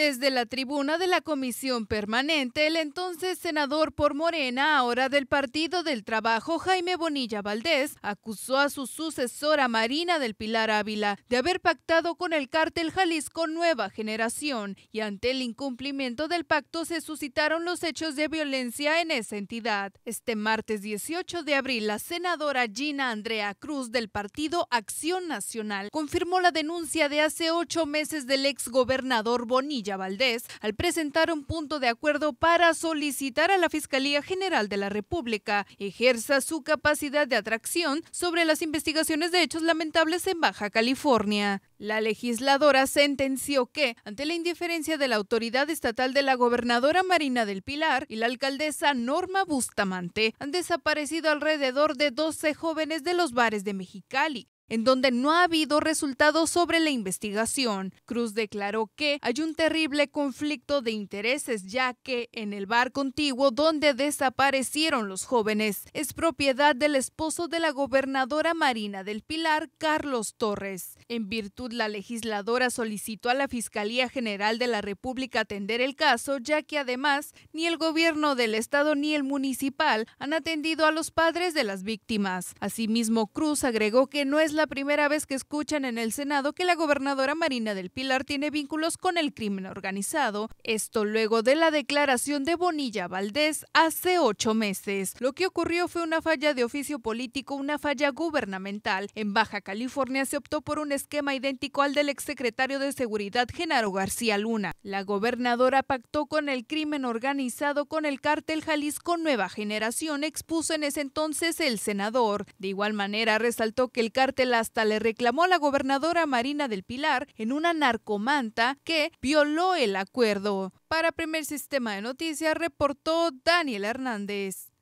Desde la tribuna de la comisión permanente, el entonces senador por Morena, ahora del Partido del Trabajo, Jaime Bonilla Valdés, acusó a su sucesora Marina del Pilar Ávila de haber pactado con el cártel Jalisco Nueva Generación y ante el incumplimiento del pacto se suscitaron los hechos de violencia en esa entidad. Este martes 18 de abril, la senadora Gina Andrea Cruz del Partido Acción Nacional confirmó la denuncia de hace ocho meses del exgobernador Bonilla Valdés al presentar un punto de acuerdo para solicitar a la Fiscalía General de la República ejerza su capacidad de atracción sobre las investigaciones de hechos lamentables en Baja California. La legisladora sentenció que, ante la indiferencia de la autoridad estatal de la gobernadora Marina del Pilar y la alcaldesa Norma Bustamante, han desaparecido alrededor de 12 jóvenes de los bares de Mexicali, en donde no ha habido resultados sobre la investigación. Cruz declaró que hay un terrible conflicto de intereses, ya que en el bar contiguo donde desaparecieron los jóvenes es propiedad del esposo de la gobernadora Marina del Pilar, Carlos Torres. En virtud, la legisladora solicitó a la Fiscalía General de la República atender el caso, ya que además ni el gobierno del Estado ni el municipal han atendido a los padres de las víctimas. Asimismo, Cruz agregó que no es la primera vez que escuchan en el Senado que la gobernadora Marina del Pilar tiene vínculos con el crimen organizado, esto luego de la declaración de Bonilla Valdés hace ocho meses. Lo que ocurrió fue una falla de oficio político, una falla gubernamental. En Baja California se optó por un esquema idéntico al del exsecretario de Seguridad Genaro García Luna. La gobernadora pactó con el crimen organizado con el cártel Jalisco Nueva Generación, expuso en ese entonces el senador. De igual manera resaltó que el cártel hasta le reclamó a la gobernadora Marina del Pilar en una narcomanta que violó el acuerdo. Para Primer Sistema de Noticias reportó Daniel Hernández.